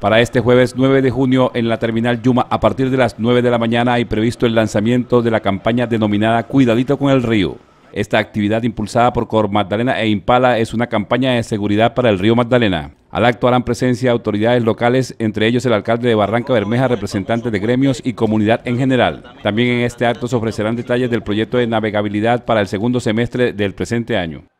Para este jueves 9 de junio en la terminal Yuma a partir de las 9 de la mañana hay previsto el lanzamiento de la campaña denominada Cuidadito con el Río. Esta actividad impulsada por Cor Magdalena e Impala es una campaña de seguridad para el río Magdalena. Al acto harán presencia autoridades locales, entre ellos el alcalde de Barranca Bermeja, representantes de gremios y comunidad en general. También en este acto se ofrecerán detalles del proyecto de navegabilidad para el segundo semestre del presente año.